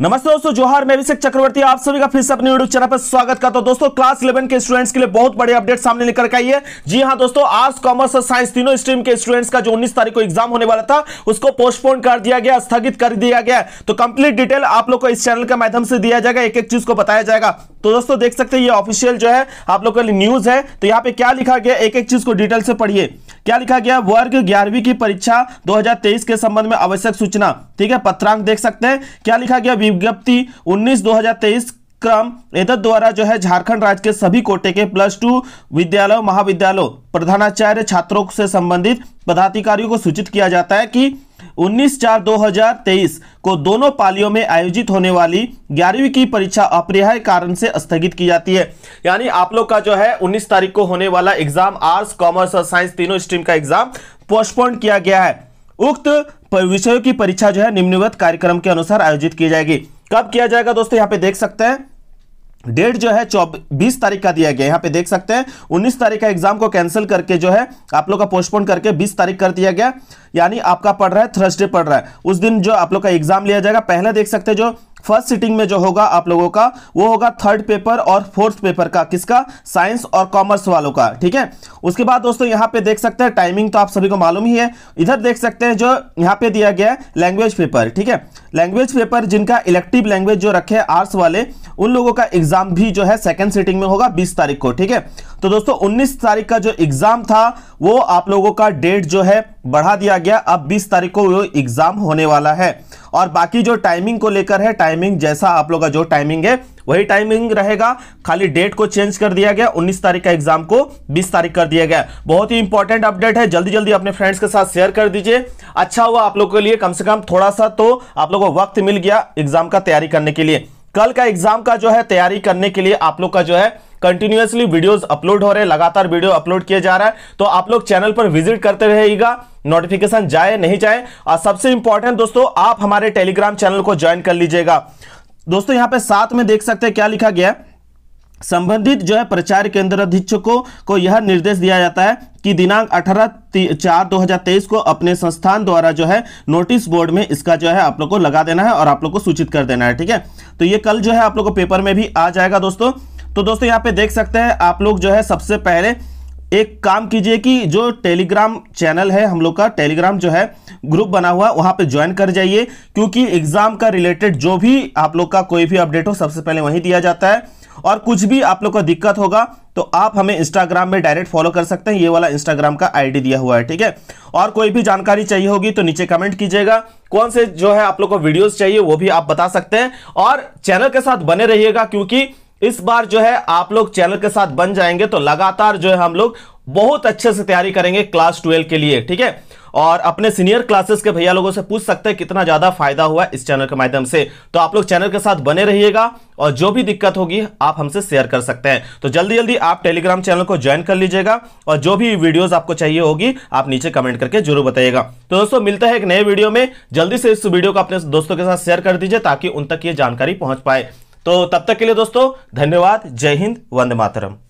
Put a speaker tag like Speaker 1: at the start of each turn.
Speaker 1: नमस्ते दोस्तों जोहार मैं अभिषेक चक्रवर्ती आप सभी का फिर से अपने यूट्यूब चैनल पर स्वागत करता हूं दोस्तों क्लास 11 के स्टूडेंट्स के लिए बहुत बड़े अपडेट सामने निकल के आई है जी हां दोस्तों आर्ट्स कॉमर्स और साइंस तीनों स्ट्रीम के स्टूडेंट्स का जो 19 तारीख को एग्जाम होने वाला था उसको पोस्टपोन कर दिया गया स्थगित कर दिया गया तो कंप्लीट डिटेल आप लोग को इस चैनल के माध्यम से दिया जाएगा एक एक चीज को बताया जाएगा तो दोस्तों देख सकते हैं ये ऑफिशियल जो है आप लोग के लिए न्यूज है तो यहाँ पे क्या लिखा गया एक एक चीज को डिटेल से पढ़िए क्या लिखा गया वर्ग ग्यारहवीं की परीक्षा 2023 के संबंध में आवश्यक सूचना ठीक है पत्रांक देख सकते हैं क्या लिखा गया विज्ञप्ति 19 2023 क्रम एदत द्वारा जो है झारखंड राज्य के सभी कोटे के प्लस टू विद्यालय महाविद्यालय प्रधानाचार्य छात्रों से संबंधित पदाधिकारियों को सूचित किया जाता है कि 19 चार 2023 को दोनों पालियों में आयोजित होने वाली ग्यारहवीं की परीक्षा अपरिहार्य कारण से स्थगित की जाती है यानी आप लोग का जो है 19 तारीख को होने वाला एग्जाम आर्ट्स कॉमर्स और साइंस तीनों स्ट्रीम का एग्जाम पोस्टपोन किया गया है उक्त विषयों की परीक्षा जो है निम्नवत कार्यक्रम के अनुसार आयोजित की जाएगी कब किया जाएगा दोस्तों यहाँ पे देख सकते हैं डेट जो है चौबीस तारीख का दिया गया यहाँ पे देख सकते हैं 19 तारीख का एग्जाम को कैंसिल करके जो है आप लोग का पोस्टपोन करके 20 तारीख कर दिया गया यानी आपका पढ़ रहा है थर्सडे पढ़ रहा है उस दिन जो आप लोग का एग्जाम लिया जाएगा पहले देख सकते हैं जो फर्स्ट सिटिंग में जो होगा आप लोगों का वो होगा थर्ड पेपर और फोर्थ पेपर का किसका साइंस और कॉमर्स वालों का ठीक है उसके बाद दोस्तों यहाँ पे देख सकते हैं टाइमिंग तो आप सभी को मालूम ही है इधर देख सकते हैं जो यहाँ पे दिया गया है लैंग्वेज पेपर ठीक है लैंग्वेज पेपर जिनका इलेक्टिव लैंग्वेज जो रखे आर्ट्स वाले उन लोगों का एग्जाम भी जो है सेकंड सेटिंग में होगा 20 तारीख को ठीक है तो दोस्तों 19 तारीख का जो एग्जाम था वो आप लोगों का डेट जो है बढ़ा दिया गया अब 20 तारीख को वो एग्जाम होने वाला है और बाकी जो टाइमिंग को लेकर है टाइमिंग जैसा आप लोग का जो टाइमिंग है वही टाइमिंग रहेगा खाली डेट को चेंज कर दिया गया 19 तारीख का एग्जाम को 20 तारीख कर दिया गया बहुत ही इंपॉर्टेंट अपडेट है जल्दी जल्दी अपने फ्रेंड्स के साथ शेयर कर दीजिए अच्छा हुआ आप लोगों के लिए कम से कम थोड़ा सा तो आप लोग को वक्त मिल गया एग्जाम का तैयारी करने के लिए कल का एग्जाम का जो है तैयारी करने के लिए आप लोग का जो है कंटिन्यूसली वीडियोस अपलोड हो रहे हैं लगातार वीडियो अपलोड किया जा रहा है तो आप लोग चैनल पर विजिट करते रहेगा नोटिफिकेशन जाए नहीं जाए और सबसे इंपॉर्टेंट दोस्तों आप हमारे टेलीग्राम चैनल को ज्वाइन कर लीजिएगा दोस्तों यहाँ पे साथ में देख सकते हैं क्या लिखा गया है संबंधित जो है प्रचार केंद्र अधीक्षकों को यह निर्देश दिया जाता है कि दिनांक 18 चार 2023 को अपने संस्थान द्वारा जो है नोटिस बोर्ड में इसका जो है आप लोग को लगा देना है और आप लोग को सूचित कर देना है ठीक है तो ये कल जो है आप लोग को पेपर में भी आ जाएगा दोस्तों तो दोस्तों यहाँ पे देख सकते हैं आप लोग जो है सबसे पहले एक काम कीजिए कि जो टेलीग्राम चैनल है हम लोग का टेलीग्राम जो है ग्रुप बना हुआ वहां पे ज्वाइन कर जाइए क्योंकि एग्जाम का रिलेटेड जो भी आप लोग का कोई भी अपडेट हो सबसे पहले वहीं दिया जाता है और कुछ भी आप लोग को दिक्कत होगा तो आप हमें इंस्टाग्राम में डायरेक्ट फॉलो कर सकते हैं ये वाला इंस्टाग्राम का आईडी दिया हुआ है ठीक है और कोई भी जानकारी चाहिए होगी तो नीचे कमेंट कीजिएगा कौन से जो है आप लोग को वीडियोस चाहिए वो भी आप बता सकते हैं और चैनल के साथ बने रहिएगा क्योंकि इस बार जो है आप लोग चैनल के साथ बन जाएंगे तो लगातार जो है हम लोग बहुत अच्छे से तैयारी करेंगे क्लास ट्वेल्व के लिए ठीक है और अपने सीनियर क्लासेस के भैया लोगों से पूछ सकते हैं कितना ज़्यादा फायदा हुआ इस चैनल के माध्यम से तो आप लोग चैनल के साथ बने रहिएगा और जो भी दिक्कत होगी आप हमसे शेयर कर सकते हैं तो जल्दी जल्दी आप टेलीग्राम चैनल को ज्वाइन कर लीजिएगा और जो भी वीडियोस आपको चाहिए होगी आप नीचे कमेंट करके जरूर बताइएगा तो दोस्तों मिलता है एक नए वीडियो में जल्दी से इस वीडियो को अपने दोस्तों के साथ शेयर कर दीजिए ताकि उन तक ये जानकारी पहुंच पाए तो तब तक के लिए दोस्तों धन्यवाद जय हिंद वंदे मातरम